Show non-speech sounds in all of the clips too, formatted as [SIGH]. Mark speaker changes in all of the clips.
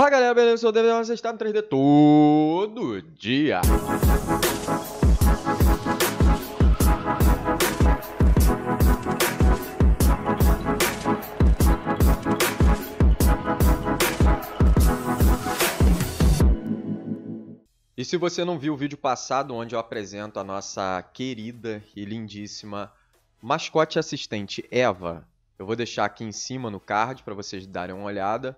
Speaker 1: Fala galera, beleza? Eu sou o David, você está no 3D todo dia. E se você não viu o vídeo passado onde eu apresento a nossa querida e lindíssima mascote assistente Eva, eu vou deixar aqui em cima no card para vocês darem uma olhada.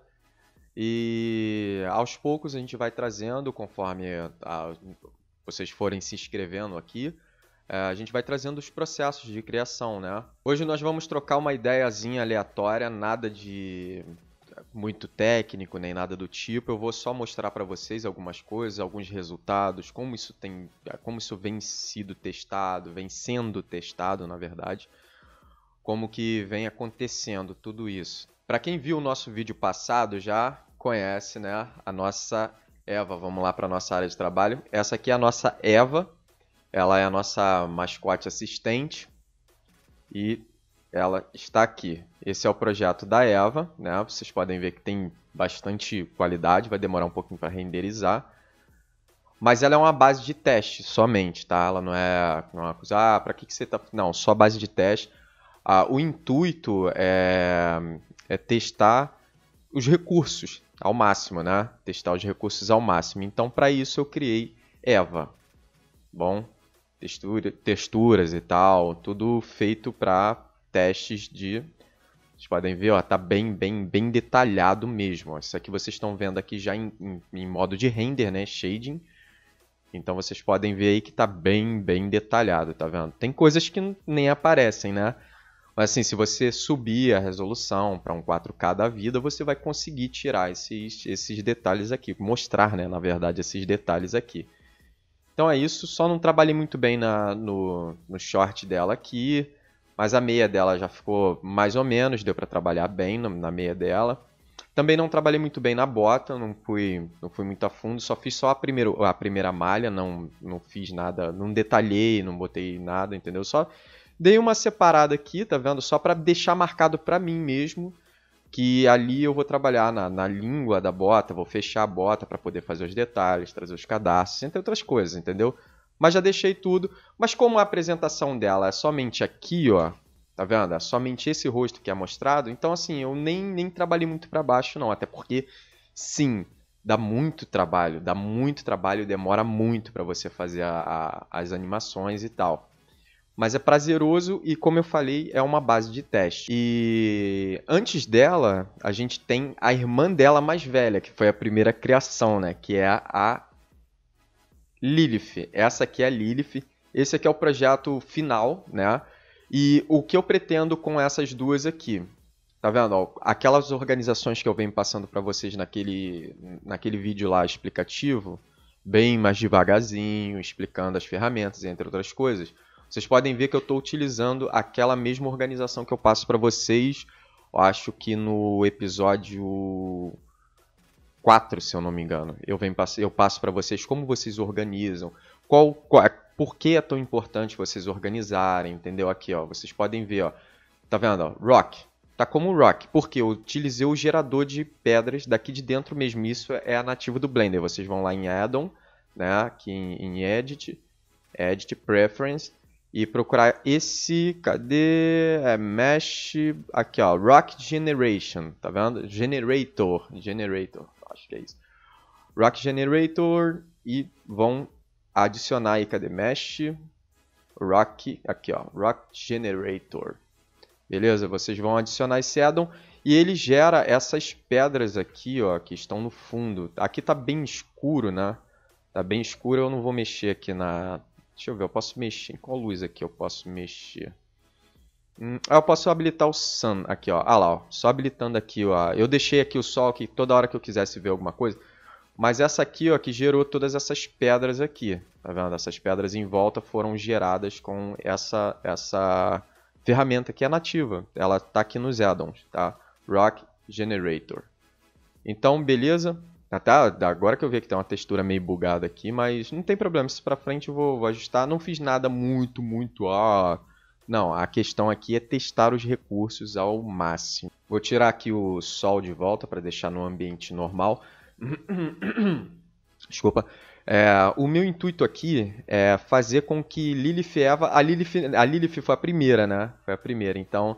Speaker 1: E aos poucos a gente vai trazendo, conforme a, vocês forem se inscrevendo aqui, é, a gente vai trazendo os processos de criação, né? Hoje nós vamos trocar uma ideiazinha aleatória, nada de muito técnico nem nada do tipo. Eu vou só mostrar para vocês algumas coisas, alguns resultados, como isso tem, como isso vem sido testado, vem sendo testado, na verdade, como que vem acontecendo tudo isso. Para quem viu o nosso vídeo passado já conhece, né, a nossa Eva. Vamos lá para nossa área de trabalho. Essa aqui é a nossa Eva. Ela é a nossa mascote assistente e ela está aqui. Esse é o projeto da Eva, né? Vocês podem ver que tem bastante qualidade, vai demorar um pouquinho para renderizar. Mas ela é uma base de teste somente, tá? Ela não é, não é uma coisa, ah, para que, que você tá. Não, só base de teste. Ah, o intuito é, é testar os recursos ao máximo, né? Testar os recursos ao máximo. Então, para isso, eu criei Eva. Bom, textura, texturas e tal, tudo feito para testes de... Vocês podem ver, ó, tá bem, bem, bem detalhado mesmo. Ó. Isso aqui vocês estão vendo aqui já em, em, em, modo de render, né? Shading. Então vocês podem ver aí que tá bem, bem detalhado, tá vendo? Tem coisas que nem aparecem, né? Mas assim, se você subir a resolução para um 4K da vida, você vai conseguir tirar esses, esses detalhes aqui, mostrar, né, na verdade, esses detalhes aqui. Então é isso, só não trabalhei muito bem na, no, no short dela aqui, mas a meia dela já ficou mais ou menos, deu para trabalhar bem na, na meia dela. Também não trabalhei muito bem na bota, não fui, não fui muito a fundo, só fiz só a, primeiro, a primeira malha, não, não fiz nada, não detalhei, não botei nada, entendeu? Só Dei uma separada aqui, tá vendo? Só para deixar marcado para mim mesmo que ali eu vou trabalhar na, na língua da bota, vou fechar a bota para poder fazer os detalhes, trazer os cadastros, entre outras coisas, entendeu? Mas já deixei tudo. Mas como a apresentação dela é somente aqui, ó, tá vendo? É somente esse rosto que é mostrado, então assim, eu nem, nem trabalhei muito para baixo não, até porque, sim, dá muito trabalho, dá muito trabalho, demora muito para você fazer a, a, as animações e tal. Mas é prazeroso e, como eu falei, é uma base de teste. E antes dela, a gente tem a irmã dela mais velha, que foi a primeira criação, né? Que é a Lilith. Essa aqui é a Lilith. Esse aqui é o projeto final, né? E o que eu pretendo com essas duas aqui? Tá vendo? Aquelas organizações que eu venho passando para vocês naquele, naquele vídeo lá explicativo, bem mais devagarzinho, explicando as ferramentas, entre outras coisas vocês podem ver que eu estou utilizando aquela mesma organização que eu passo para vocês. Eu acho que no episódio 4, se eu não me engano. Eu, venho, eu passo para vocês como vocês organizam. Qual, qual, por que é tão importante vocês organizarem, entendeu? Aqui, ó, vocês podem ver, ó. Tá vendo, ó, rock. Tá como rock, porque eu utilizei o gerador de pedras daqui de dentro mesmo. Isso é nativo do Blender. Vocês vão lá em Addon, né, aqui em, em Edit, Edit Preference, e procurar esse, cadê? É Mesh, aqui ó, Rock Generation, tá vendo? Generator, Generator, acho que é isso. Rock Generator e vão adicionar aí, cadê? Mesh, Rock, aqui ó, Rock Generator. Beleza? Vocês vão adicionar esse addon e ele gera essas pedras aqui, ó, que estão no fundo. Aqui tá bem escuro, né? Tá bem escuro, eu não vou mexer aqui na Deixa eu ver, eu posso mexer. Qual luz aqui eu posso mexer? Hum, ah, eu posso habilitar o Sun aqui, ó. Ah lá, ó. Só habilitando aqui, ó. Eu deixei aqui o sol aqui toda hora que eu quisesse ver alguma coisa. Mas essa aqui, ó, que gerou todas essas pedras aqui. Tá vendo? Essas pedras em volta foram geradas com essa, essa ferramenta que é nativa. Ela tá aqui nos addons, tá? Rock Generator. Então, beleza? Até agora que eu vi que tem uma textura meio bugada aqui, mas não tem problema, se pra frente eu vou, vou ajustar. Não fiz nada muito, muito, ó Não, a questão aqui é testar os recursos ao máximo. Vou tirar aqui o sol de volta para deixar no ambiente normal. [COUGHS] Desculpa. É, o meu intuito aqui é fazer com que Lilith Eva... A Lilith, a Lilith foi a primeira, né? Foi a primeira, então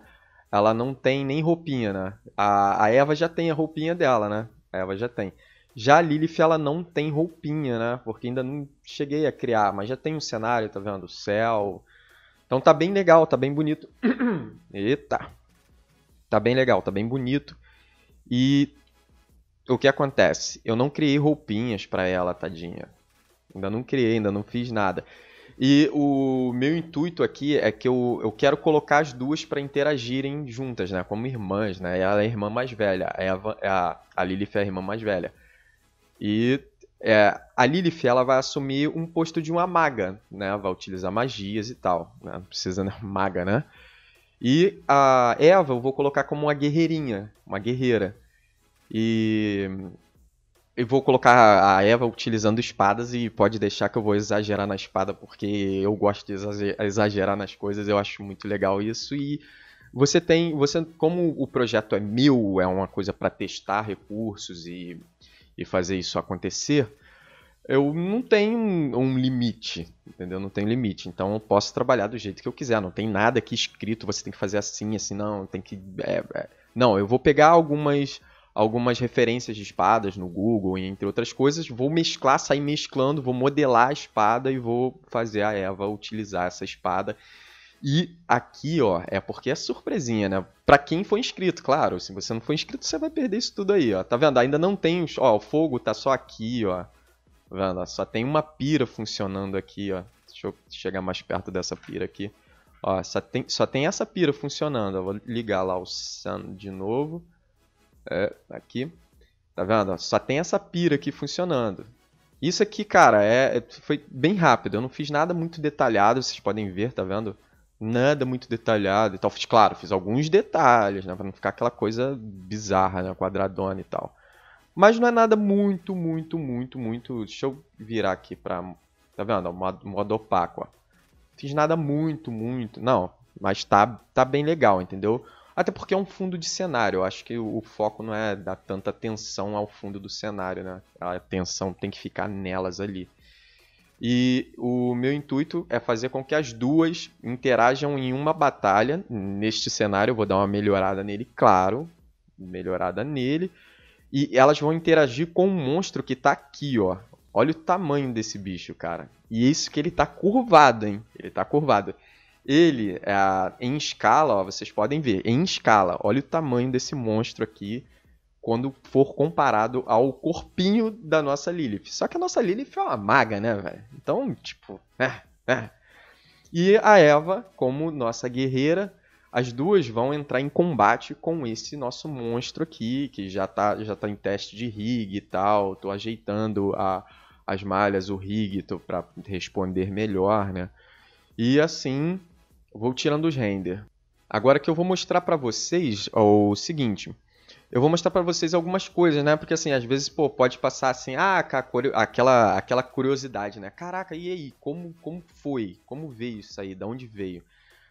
Speaker 1: ela não tem nem roupinha, né? A, a Eva já tem a roupinha dela, né? A Eva já tem. Já a Lilith, ela não tem roupinha, né? Porque ainda não cheguei a criar, mas já tem um cenário, tá vendo? O céu. Então tá bem legal, tá bem bonito. [CLEARS THROAT] Eita! Tá bem legal, tá bem bonito. E o que acontece? Eu não criei roupinhas para ela, tadinha. Ainda não criei, ainda não fiz nada. E o meu intuito aqui é que eu, eu quero colocar as duas para interagirem juntas, né? Como irmãs, né? Ela é a irmã mais velha, a, Eva, a, a Lilith é a irmã mais velha. E é, a Lilith ela vai assumir um posto de uma maga, né? Vai utilizar magias e tal, né? Precisa né? [LAUGHS] maga, né? E a Eva eu vou colocar como uma guerreirinha, uma guerreira. E eu vou colocar a Eva utilizando espadas e pode deixar que eu vou exagerar na espada porque eu gosto de exagerar nas coisas, eu acho muito legal isso e você tem, você como o projeto é mil, é uma coisa para testar recursos e e fazer isso acontecer, eu não tenho um, um limite, entendeu? Não tenho limite. Então eu posso trabalhar do jeito que eu quiser. Não tem nada aqui escrito, você tem que fazer assim, assim, não, tem que. É, é. Não, eu vou pegar algumas algumas referências de espadas no Google, entre outras coisas, vou mesclar, sair mesclando, vou modelar a espada e vou fazer a Eva utilizar essa espada e aqui, ó, é porque é surpresinha, né? Para quem for inscrito, claro. Se você não for inscrito, você vai perder isso tudo aí, ó. Tá vendo? Ainda não tem os... Ó, o fogo tá só aqui, ó. Tá vendo? Só tem uma pira funcionando aqui, ó. Deixa eu chegar mais perto dessa pira aqui. Ó, só tem, só tem essa pira funcionando. Eu vou ligar lá o Sun de novo. É, aqui. Tá vendo? só tem essa pira aqui funcionando. Isso aqui, cara, é, é, foi bem rápido. Eu não fiz nada muito detalhado, vocês podem ver, tá vendo? nada muito detalhado e tal. Fiz, claro, fiz alguns detalhes, né? Pra não ficar aquela coisa bizarra, né? Quadradona e tal. Mas não é nada muito, muito, muito, muito. Deixa eu virar aqui pra. Tá vendo? Modo, modo opaco, ó. Fiz nada muito, muito. Não, mas tá, tá bem legal, entendeu? Até porque é um fundo de cenário. Eu acho que o, o foco não é dar tanta atenção ao fundo do cenário, né? A atenção tem que ficar nelas ali. E o meu intuito é fazer com que as duas interajam em uma batalha. Neste cenário, eu vou dar uma melhorada nele, claro. Melhorada nele. E elas vão interagir com o um monstro que tá aqui, ó. Olha o tamanho desse bicho, cara. E isso que ele tá curvado, hein? Ele tá curvado. Ele, é, em escala, ó, vocês podem ver, em escala, olha o tamanho desse monstro aqui quando for comparado ao corpinho da nossa Lilith. Só que a nossa Lilith é uma maga, né, velho? Então, tipo, é, é. E a Eva, como nossa guerreira, as duas vão entrar em combate com esse nosso monstro aqui, que já tá, já tá em teste de rig e tal, tô ajeitando a, as malhas, o rig, para responder melhor, né? E assim, vou tirando os render. Agora que eu vou mostrar para vocês ó, o seguinte, eu vou mostrar para vocês algumas coisas, né? Porque assim, às vezes, pô, pode passar assim, ah, aquela, aquela curiosidade, né? Caraca, e aí? Como, como foi? Como veio isso aí? Da onde veio?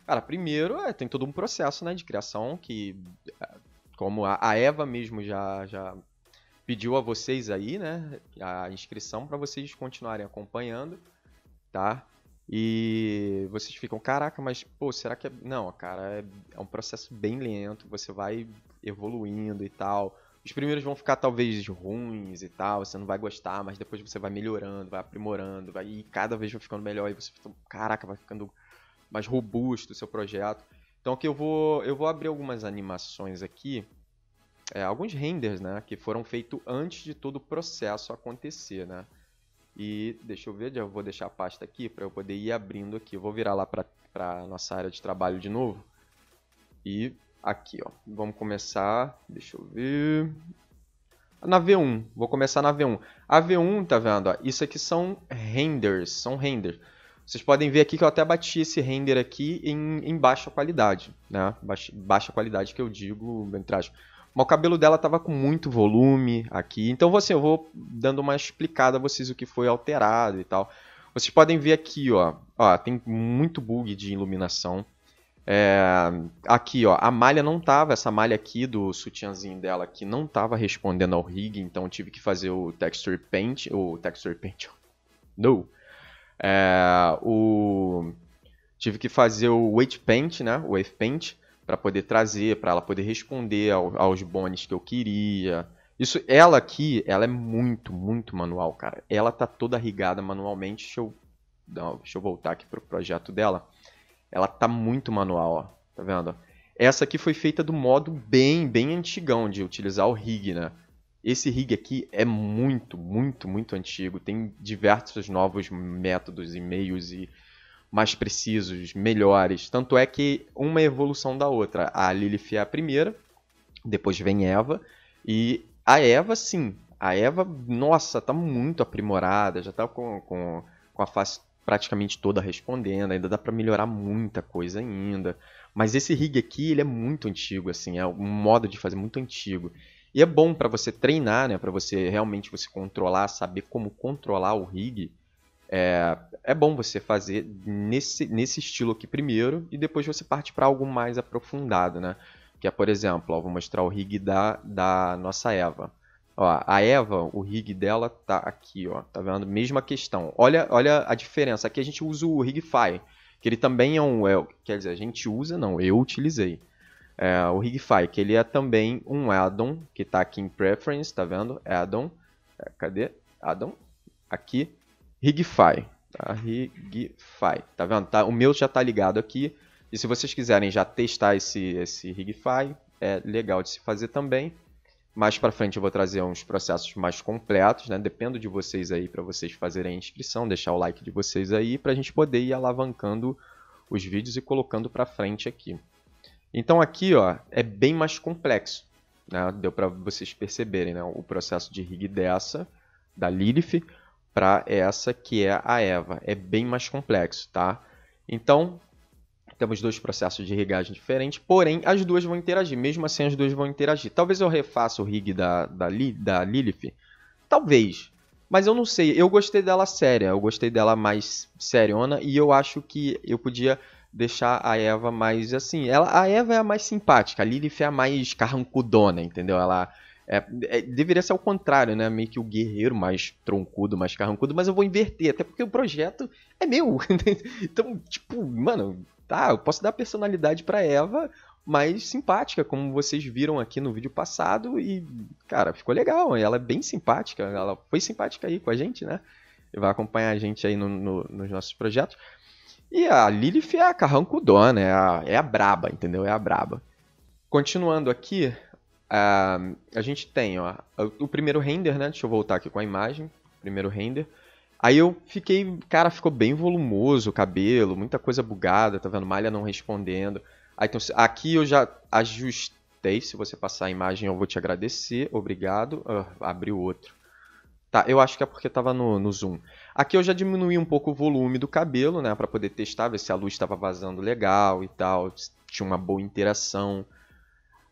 Speaker 1: Cara, primeiro, é, tem todo um processo, né, de criação que, é, como a, Eva mesmo já, já pediu a vocês aí, né, a inscrição para vocês continuarem acompanhando, tá? E vocês ficam, caraca, mas pô, será que é. Não, cara, é, é, um processo bem lento. Você vai evoluindo e tal. Os primeiros vão ficar talvez ruins e tal, você não vai gostar, mas depois você vai melhorando, vai aprimorando, vai, e cada vez vai ficando melhor, e você, caraca, vai ficando mais robusto o seu projeto. Então aqui eu vou, eu vou abrir algumas animações aqui, é, alguns renders, né, que foram feitos antes de todo o processo acontecer, né. E deixa eu ver, já vou deixar a pasta aqui para eu poder ir abrindo aqui. Eu vou virar lá para a nossa área de trabalho de novo e Aqui, ó. Vamos começar. Deixa eu ver. Na V1. Vou começar na V1. A V1, tá vendo? Ó, isso aqui são renders. São renders. Vocês podem ver aqui que eu até bati esse render aqui em, em baixa qualidade, né? Baixa, baixa qualidade que eu digo, entre Mas o cabelo dela tava com muito volume aqui. Então, assim, eu vou dando uma explicada a vocês o que foi alterado e tal. Vocês podem ver aqui, ó. ó tem muito bug de iluminação. É, aqui, ó, a malha não tava, essa malha aqui do sutiãzinho dela que não tava respondendo ao rig, então tive que fazer o texture paint, o texture paint, [LAUGHS] no, é, o tive que fazer o weight paint, né, o wave paint, para poder trazer, para ela poder responder ao, aos bones que eu queria. Isso, ela aqui, ela é muito, muito manual, cara. Ela tá toda rigada manualmente. Deixa eu, não, deixa eu voltar aqui pro projeto dela. Ela tá muito manual, ó. Tá vendo? Essa aqui foi feita do modo bem, bem antigão de utilizar o rig, né? Esse rig aqui é muito, muito, muito antigo. Tem diversos novos métodos e meios e mais precisos, melhores. Tanto é que uma é evolução da outra. A Lilith é a primeira, depois vem Eva. E a Eva, sim. A Eva, nossa, tá muito aprimorada, já tá com, com, com a face praticamente toda respondendo, ainda dá para melhorar muita coisa ainda. Mas esse rig aqui, ele é muito antigo, assim, é um modo de fazer muito antigo. E é bom para você treinar, né, para você realmente você controlar, saber como controlar o rig. É, é bom você fazer nesse, nesse estilo aqui primeiro e depois você parte para algo mais aprofundado, né? Que é, por exemplo, ó, vou mostrar o rig da, da nossa Eva. Ó, a Eva, o rig dela tá aqui, ó. Tá vendo? Mesma questão. Olha, olha a diferença. Aqui a gente usa o Rigify, que ele também é um... É, quer dizer, a gente usa, não, eu utilizei. É, o Rigify, que ele é também um addon, que está aqui em Preference, tá vendo? Addon, é, cadê? Addon, aqui, Rigify, tá? Rigify, tá vendo? Tá, o meu já está ligado aqui, e se vocês quiserem já testar esse, esse Rigify, é legal de se fazer também. Mais para frente eu vou trazer uns processos mais completos, né? Dependo de vocês aí para vocês fazerem a inscrição, deixar o like de vocês aí para a gente poder ir alavancando os vídeos e colocando para frente aqui. Então aqui, ó, é bem mais complexo, né? Deu para vocês perceberem, né? O processo de rig dessa da Lilith para essa que é a Eva, é bem mais complexo, tá? Então, temos dois processos de rigagem diferentes, porém as duas vão interagir. Mesmo assim, as duas vão interagir. Talvez eu refaça o rig da, da, da Lilith. Talvez. Mas eu não sei. Eu gostei dela séria. Eu gostei dela mais seriona. E eu acho que eu podia deixar a Eva mais assim. Ela, a Eva é a mais simpática. A Lilith é a mais carrancudona, entendeu? Ela. É, é, deveria ser o contrário, né? Meio que o guerreiro mais troncudo, mais carrancudo, mas eu vou inverter, até porque o projeto é meu. [LAUGHS] então, tipo, mano, Tá, eu posso dar personalidade para Eva mais simpática, como vocês viram aqui no vídeo passado e, cara, ficou legal. Ela é bem simpática, ela foi simpática aí com a gente, né? E vai acompanhar a gente aí no, no, nos nossos projetos. E a Lilith é a carrancudona, é a, é a braba, entendeu? É a braba. Continuando aqui, a, a gente tem ó, o primeiro render, né? Deixa eu voltar aqui com a imagem. Primeiro render. Aí eu fiquei, cara, ficou bem volumoso o cabelo, muita coisa bugada, tá vendo? Malha não respondendo. Aí, então, aqui eu já ajustei, se você passar a imagem eu vou te agradecer, obrigado. Uh, abri o outro. Tá, eu acho que é porque tava no, no zoom. Aqui eu já diminuí um pouco o volume do cabelo, né, para poder testar, ver se a luz estava vazando legal e tal, tinha uma boa interação.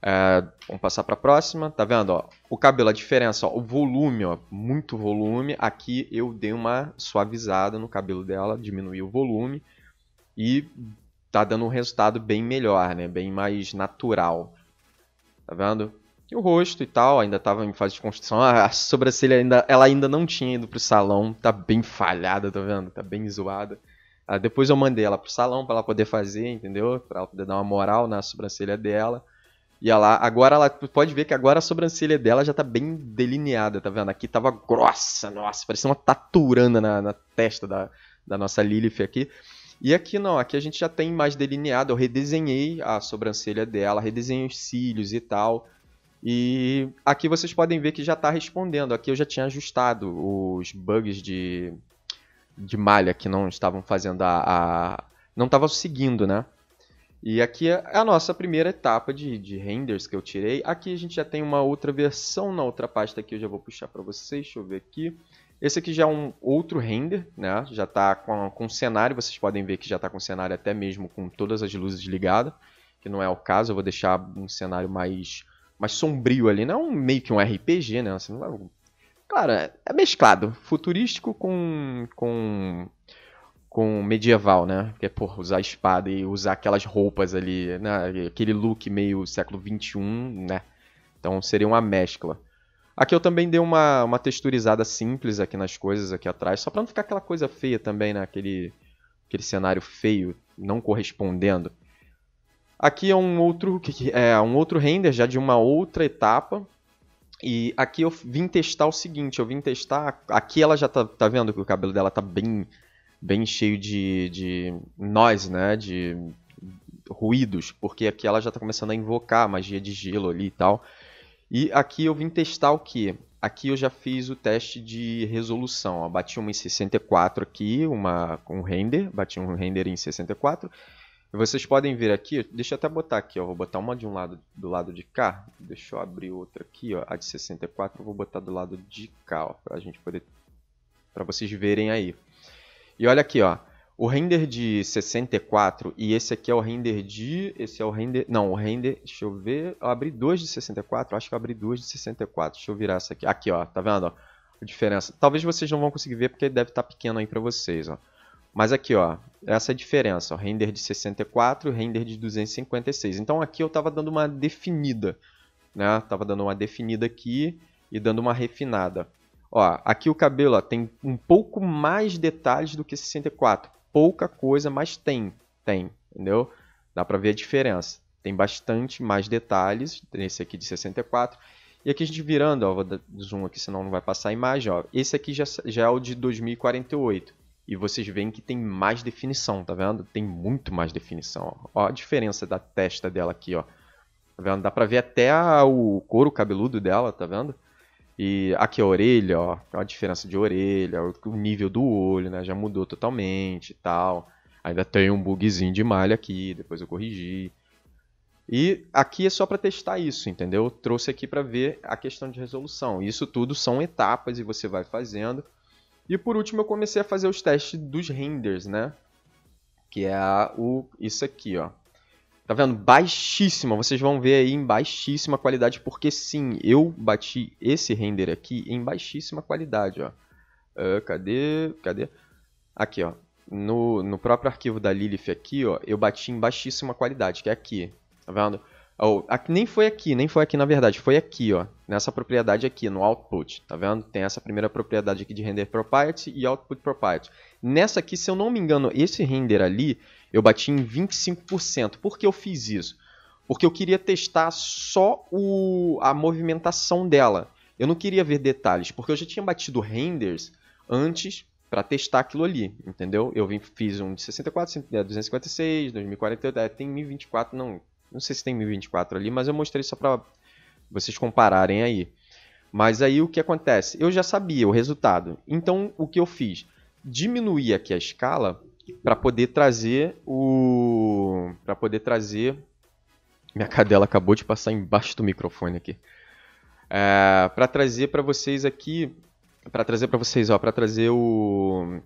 Speaker 1: É, vamos passar para a próxima. Tá vendo? Ó, o cabelo, a diferença, ó, o volume, ó, muito volume. Aqui eu dei uma suavizada no cabelo dela, diminui o volume e tá dando um resultado bem melhor, né? Bem mais natural. Tá vendo? E o rosto e tal, ainda estava em fase de construção. Ah, a sobrancelha ainda, ela ainda não tinha ido pro salão, tá bem falhada, tá vendo? Tá bem zoada. Ah, depois eu mandei ela pro salão para ela poder fazer, entendeu? Para ela poder dar uma moral na sobrancelha dela. E ela, agora ela pode ver que agora a sobrancelha dela já tá bem delineada, tá vendo? Aqui tava grossa, nossa, parecia uma taturana na, na testa da, da nossa Lilith aqui. E aqui não, aqui a gente já tem mais delineado, eu redesenhei a sobrancelha dela, redesenhei os cílios e tal. E aqui vocês podem ver que já está respondendo, aqui eu já tinha ajustado os bugs de, de malha que não estavam fazendo a... a não estava seguindo, né? E aqui é a nossa primeira etapa de, de, renders que eu tirei. Aqui a gente já tem uma outra versão na outra pasta que eu já vou puxar para vocês. Deixa eu ver aqui. Esse aqui já é um outro render, né? Já está com, com cenário, vocês podem ver que já está com cenário até mesmo com todas as luzes ligadas, que não é o caso, eu vou deixar um cenário mais, mais sombrio ali, não é um, meio que um RPG, né? Você assim, não vai... Claro, é mesclado, futurístico com, com com medieval, né? é, pô, usar espada e usar aquelas roupas ali, né? aquele look meio século XXI, né? Então seria uma mescla. Aqui eu também dei uma, uma texturizada simples aqui nas coisas aqui atrás, só pra não ficar aquela coisa feia também, né? Aquele, aquele cenário feio não correspondendo. Aqui é um outro, é um outro render já de uma outra etapa, e aqui eu vim testar o seguinte, eu vim testar... Aqui ela já tá, tá vendo que o cabelo dela tá bem bem cheio de, de noise, né? De ruídos, porque aqui ela já está começando a invocar a magia de gelo ali e tal. E aqui eu vim testar o que? Aqui eu já fiz o teste de resolução. Ó. Bati uma em 64 aqui, uma, um render. Bati um render em 64. E vocês podem ver aqui, deixa eu até botar aqui, ó, vou botar uma de um lado do lado de cá. Deixa eu abrir outra aqui, ó, a de 64, eu vou botar do lado de cá, ó, pra gente poder para vocês verem aí. E olha aqui, ó. O render de 64 e esse aqui é o render de. Esse é o render. Não, o render. Deixa eu ver. Eu abri dois de 64. Acho que eu abri dois de 64. Deixa eu virar essa aqui. Aqui, ó. Tá vendo? Ó, a diferença. Talvez vocês não vão conseguir ver porque deve estar tá pequeno aí para vocês, ó. Mas aqui, ó. Essa é a diferença. Ó, render de 64 e render de 256. Então aqui eu estava dando uma definida. Né? Tava dando uma definida aqui e dando uma refinada. Ó, aqui o cabelo ó, tem um pouco mais detalhes do que 64. Pouca coisa, mas tem. Tem, entendeu? Dá para ver a diferença. Tem bastante mais detalhes nesse aqui de 64. E aqui a gente virando, ó, vou dar zoom aqui, senão não vai passar a imagem. Ó. Esse aqui já, já é o de 2048. E vocês veem que tem mais definição, tá vendo? Tem muito mais definição. Ó, ó a diferença da testa dela aqui, ó. Tá vendo? Dá pra ver até a, o couro cabeludo dela, tá vendo? E aqui a orelha, ó, a diferença de orelha, o nível do olho, né, já mudou totalmente e tal. Ainda tem um bugzinho de malha aqui, depois eu corrigi. E aqui é só para testar isso, entendeu? trouxe aqui para ver a questão de resolução. Isso tudo são etapas e você vai fazendo. E por último eu comecei a fazer os testes dos renders, né? Que é o, isso aqui, ó. Tá vendo? Baixíssima. Vocês vão ver aí em baixíssima qualidade, porque sim, eu bati esse render aqui em baixíssima qualidade, ó. Uh, cadê? Cadê? Aqui, ó. No, no próprio arquivo da Lilith aqui, ó, eu bati em baixíssima qualidade, que é aqui. Tá vendo? Oh, aqui, nem foi aqui, nem foi aqui na verdade, foi aqui, ó, nessa propriedade aqui, no output, tá vendo? Tem essa primeira propriedade aqui de render property e output property. Nessa aqui, se eu não me engano, esse render ali, eu bati em 25%. Por que eu fiz isso? Porque eu queria testar só o, a movimentação dela. Eu não queria ver detalhes, porque eu já tinha batido renders antes para testar aquilo ali, entendeu? Eu vim, fiz um de 64, 256, 2048, tem 1024, não, não sei se tem 1024 ali, mas eu mostrei só para vocês compararem aí. Mas aí o que acontece? Eu já sabia o resultado. Então o que eu fiz? diminuir aqui a escala para poder trazer o para poder trazer minha cadela acabou de passar embaixo do microfone aqui é, para trazer para vocês aqui para trazer para vocês ó para trazer o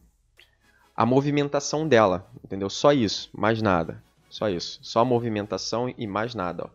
Speaker 1: a movimentação dela entendeu só isso mais nada só isso só a movimentação e mais nada ó.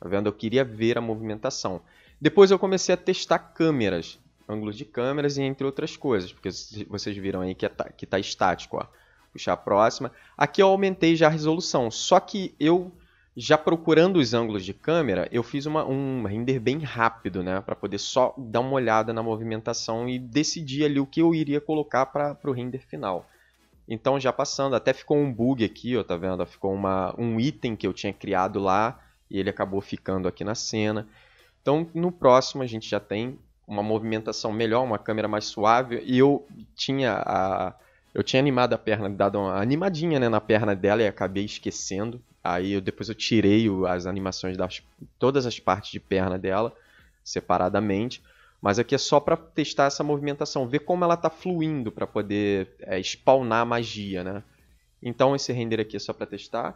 Speaker 1: tá vendo eu queria ver a movimentação depois eu comecei a testar câmeras ângulos de câmeras e entre outras coisas, porque vocês viram aí que é tá, está estático. Ó. Puxar a próxima. Aqui eu aumentei já a resolução, só que eu já procurando os ângulos de câmera, eu fiz uma, um render bem rápido, né? Para poder só dar uma olhada na movimentação e decidir ali o que eu iria colocar para o render final. Então já passando, até ficou um bug aqui, ó, tá vendo? Ficou uma, um item que eu tinha criado lá e ele acabou ficando aqui na cena. Então no próximo a gente já tem uma movimentação melhor, uma câmera mais suave. E eu tinha a, eu tinha animado a perna, dado uma animadinha né, na perna dela e acabei esquecendo. Aí eu, depois eu tirei o, as animações das todas as partes de perna dela separadamente. Mas aqui é só para testar essa movimentação, ver como ela tá fluindo para poder é, spawnar magia, né? Então esse render aqui é só para testar.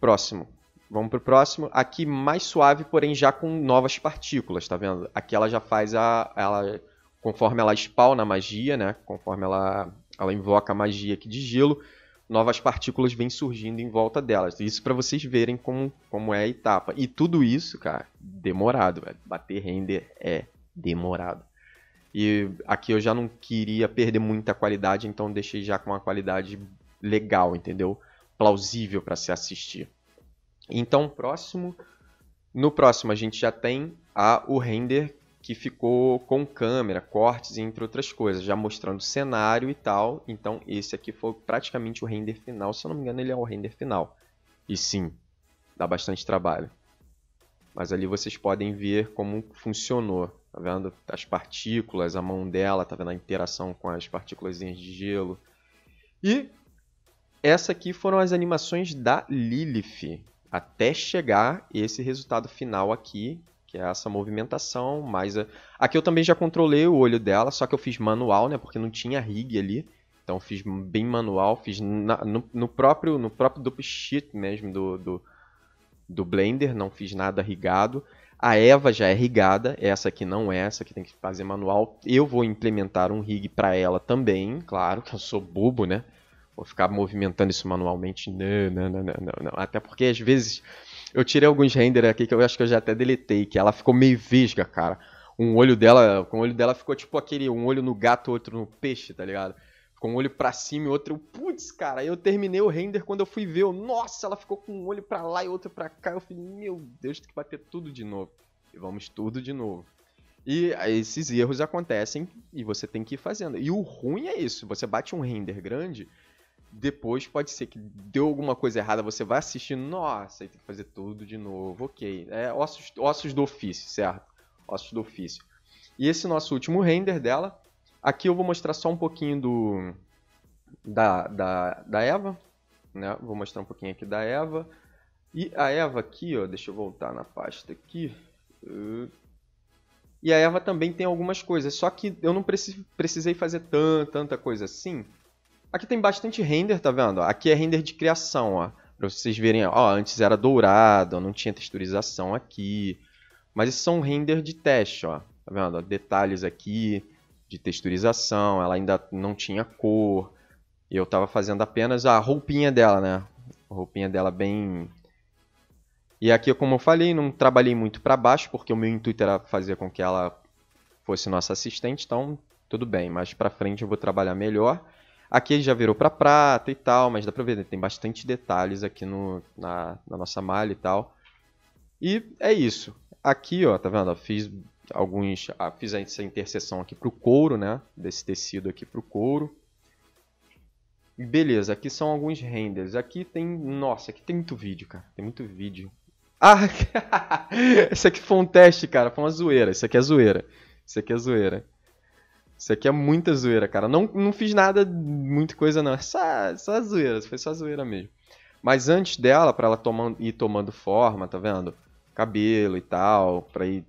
Speaker 1: Próximo. Vamos para o próximo. Aqui mais suave, porém já com novas partículas, tá vendo? Aqui ela já faz a... Ela, conforme ela spawna a magia, né? Conforme ela, ela invoca a magia aqui de gelo, novas partículas vêm surgindo em volta delas. Isso para vocês verem como, como é a etapa. E tudo isso, cara, demorado, velho. Bater render é demorado. E aqui eu já não queria perder muita qualidade, então deixei já com uma qualidade legal, entendeu? Plausível para se assistir. Então, próximo, no próximo a gente já tem a, o render que ficou com câmera, cortes, entre outras coisas, já mostrando o cenário e tal. Então, esse aqui foi praticamente o render final. Se eu não me engano, ele é o render final. E sim, dá bastante trabalho. Mas ali vocês podem ver como funcionou. Tá vendo? As partículas, a mão dela, tá vendo a interação com as partículas de gelo. E essa aqui foram as animações da Lilith até chegar esse resultado final aqui, que é essa movimentação, mais a... Aqui eu também já controlei o olho dela, só que eu fiz manual, né, porque não tinha rig ali. Então fiz bem manual, fiz na, no, no, próprio no próprio duplo sheet mesmo do, do, do Blender, não fiz nada rigado. A Eva já é rigada, essa aqui não é, essa aqui tem que fazer manual. Eu vou implementar um rig para ela também, claro, que eu sou bobo, né? Vou ficar movimentando isso manualmente. Não, não, não, não, não. Até porque às vezes eu tirei alguns render aqui que eu acho que eu já até deletei, que ela ficou meio visga, cara. Um olho dela, com um o olho dela ficou tipo aquele, um olho no gato, outro no peixe, tá ligado? com um olho para cima e outro. Putz, cara, eu terminei o render quando eu fui ver. Eu, nossa, ela ficou com um olho para lá e outro para cá. Eu falei, meu Deus, tem que bater tudo de novo. E vamos tudo de novo. E esses erros acontecem e você tem que ir fazendo. E o ruim é isso: você bate um render grande depois pode ser que deu alguma coisa errada, você vai assistir. nossa, tem que fazer tudo de novo, ok. É ossos, ossos do ofício, certo? Ossos do ofício. E esse nosso último render dela, aqui eu vou mostrar só um pouquinho do da, da, da Eva, né? Vou mostrar um pouquinho aqui da Eva. E a Eva aqui, ó, deixa eu voltar na pasta aqui. E a Eva também tem algumas coisas, só que eu não precisei fazer tanta, tanta coisa assim, Aqui tem bastante render, tá vendo? Aqui é render de criação, ó. Pra vocês verem, ó, antes era dourado, não tinha texturização aqui. Mas isso são render de teste, ó. Tá vendo? Detalhes aqui de texturização, ela ainda não tinha cor. Eu tava fazendo apenas a roupinha dela, né? A roupinha dela bem... E aqui, como eu falei, não trabalhei muito para baixo, porque o meu intuito era fazer com que ela fosse nossa assistente, então tudo bem. Mais para frente eu vou trabalhar melhor. Aqui já virou para prata e tal, mas dá para ver, né? tem bastante detalhes aqui no, na, na, nossa malha e tal. E é isso. Aqui, ó, tá vendo? fiz alguns, ah, fiz essa interseção aqui pro couro, né? Desse tecido aqui pro couro. Beleza, aqui são alguns renders. Aqui tem, nossa, aqui tem muito vídeo, cara. Tem muito vídeo. Ah, [LAUGHS] esse aqui foi um teste, cara. Foi uma zoeira. Isso aqui é zoeira. Isso aqui é zoeira. Isso aqui é muita zoeira, cara. Não, não fiz nada, muita coisa não. É só, só zoeira, foi só zoeira mesmo. Mas antes dela, para ela tomando, ir tomando forma, tá vendo? Cabelo e tal, para ir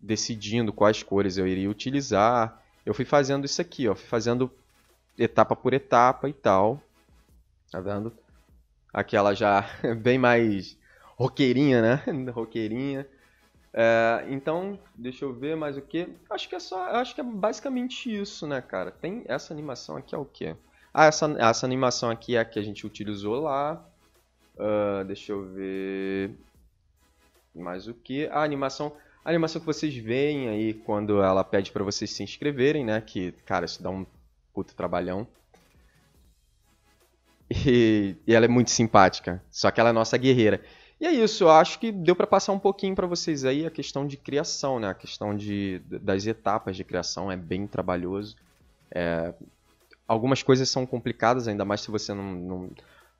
Speaker 1: decidindo quais cores eu iria utilizar. Eu fui fazendo isso aqui, ó. Fui fazendo etapa por etapa e tal. Tá vendo? Aquela já [LAUGHS] bem mais roqueirinha, né? roqueirinha. É, então, deixa eu ver mais o que. Acho que é só, acho que é basicamente isso, né, cara? Tem essa animação aqui é o que? Ah, essa, essa animação aqui é a que a gente utilizou lá. Uh, deixa eu ver mais o que. A animação, a animação que vocês veem aí quando ela pede para vocês se inscreverem, né? Que cara, isso dá um puto trabalhão. E, e ela é muito simpática. Só que ela é nossa guerreira. E é isso, eu acho que deu para passar um pouquinho para vocês aí a questão de criação, né? A questão de, das etapas de criação é bem trabalhoso. É, algumas coisas são complicadas, ainda mais se você não, não,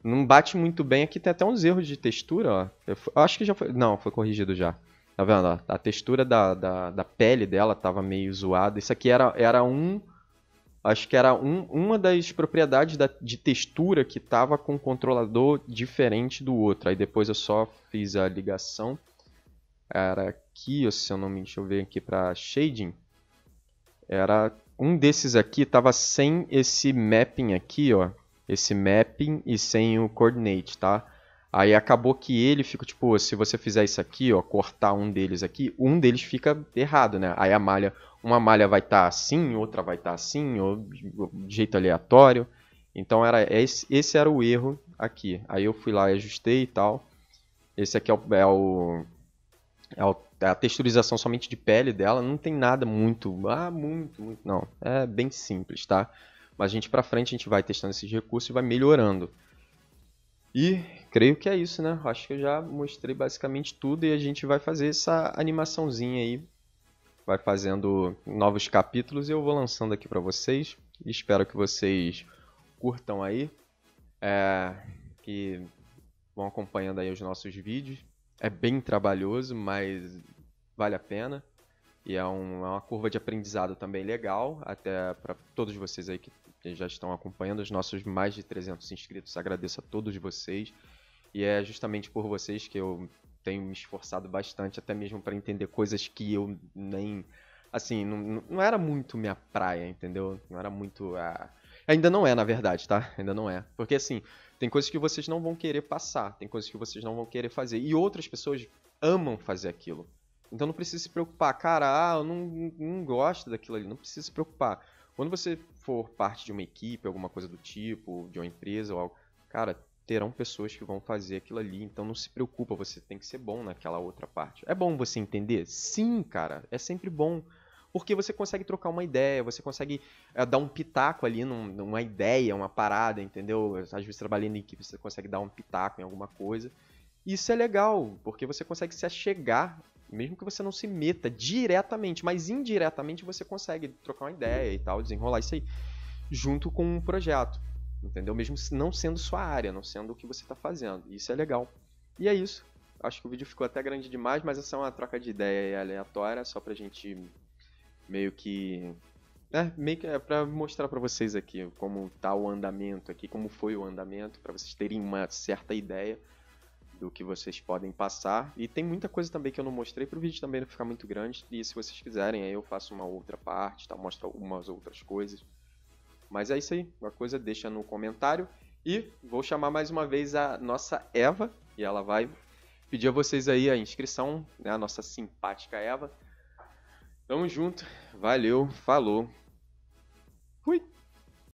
Speaker 1: não, bate muito bem. Aqui tem até uns erros de textura, ó. Eu, eu acho que já foi... Não, foi corrigido já. Tá vendo? Ó? A textura da, da, da pele dela tava meio zoada. Isso aqui era, era um acho que era um, uma das propriedades da, de textura que estava com o controlador diferente do outro. Aí depois eu só fiz a ligação. Era aqui, se eu não me deixa eu ver aqui para shading. Era um desses aqui estava sem esse mapping aqui, ó, esse mapping e sem o coordinate, tá? Aí acabou que ele ficou tipo, se você fizer isso aqui, ó, cortar um deles aqui, um deles fica errado, né? Aí a malha uma malha vai estar tá assim, outra vai estar tá assim, ou de jeito aleatório. Então era esse, esse era o erro aqui. Aí eu fui lá e ajustei e tal. Esse aqui é o, é o é, é a texturização somente de pele dela, não tem nada muito, ah, muito, muito, não. É bem simples, tá? Mas a gente para frente a gente vai testando esses recursos e vai melhorando. E creio que é isso, né? Acho que eu já mostrei basicamente tudo e a gente vai fazer essa animaçãozinha aí vai fazendo novos capítulos e eu vou lançando aqui para vocês. Espero que vocês curtam aí, é, que vão acompanhando aí os nossos vídeos. É bem trabalhoso, mas vale a pena. E é, um, é uma curva de aprendizado também legal, até para todos vocês aí que já estão acompanhando, os nossos mais de 300 inscritos. Agradeço a todos vocês. E é justamente por vocês que eu tenho me esforçado bastante, até mesmo para entender coisas que eu nem. Assim, não, não era muito minha praia, entendeu? Não era muito. ainda não é, na verdade, tá? Ainda não é. Porque, assim, tem coisas que vocês não vão querer passar, tem coisas que vocês não vão querer fazer. E outras pessoas amam fazer aquilo. Então não precisa se preocupar, cara, ah, eu não, não gosto daquilo ali, não precisa se preocupar. Quando você for parte de uma equipe, alguma coisa do tipo, de uma empresa ou algo, cara, terão pessoas que vão fazer aquilo ali, então não se preocupa, você tem que ser bom naquela outra parte. É bom você entender? Sim, cara, é sempre bom. Porque você consegue trocar uma ideia, você consegue é, dar um pitaco ali num, numa ideia, uma parada, entendeu? Às vezes trabalhando em equipe, você consegue dar um pitaco em alguma coisa. Isso é legal, porque você consegue se achegar, mesmo que você não se meta diretamente, mas indiretamente você consegue trocar uma ideia e tal, desenrolar isso aí, junto com um projeto. Entendeu? Mesmo não sendo sua área, não sendo o que você está fazendo. Isso é legal. E é isso. Acho que o vídeo ficou até grande demais, mas essa é uma troca de ideia aleatória, só pra gente meio que. É, meio que é pra mostrar para vocês aqui como tá o andamento aqui, como foi o andamento, para vocês terem uma certa ideia do que vocês podem passar. E tem muita coisa também que eu não mostrei para o vídeo também não ficar muito grande. E se vocês quiserem, aí eu faço uma outra parte, tá? mostro algumas outras coisas. Mas é isso aí, uma coisa deixa no comentário. E vou chamar mais uma vez a nossa Eva, e ela vai pedir a vocês aí a inscrição, né, a nossa simpática Eva. Tamo junto, valeu, falou. Fui!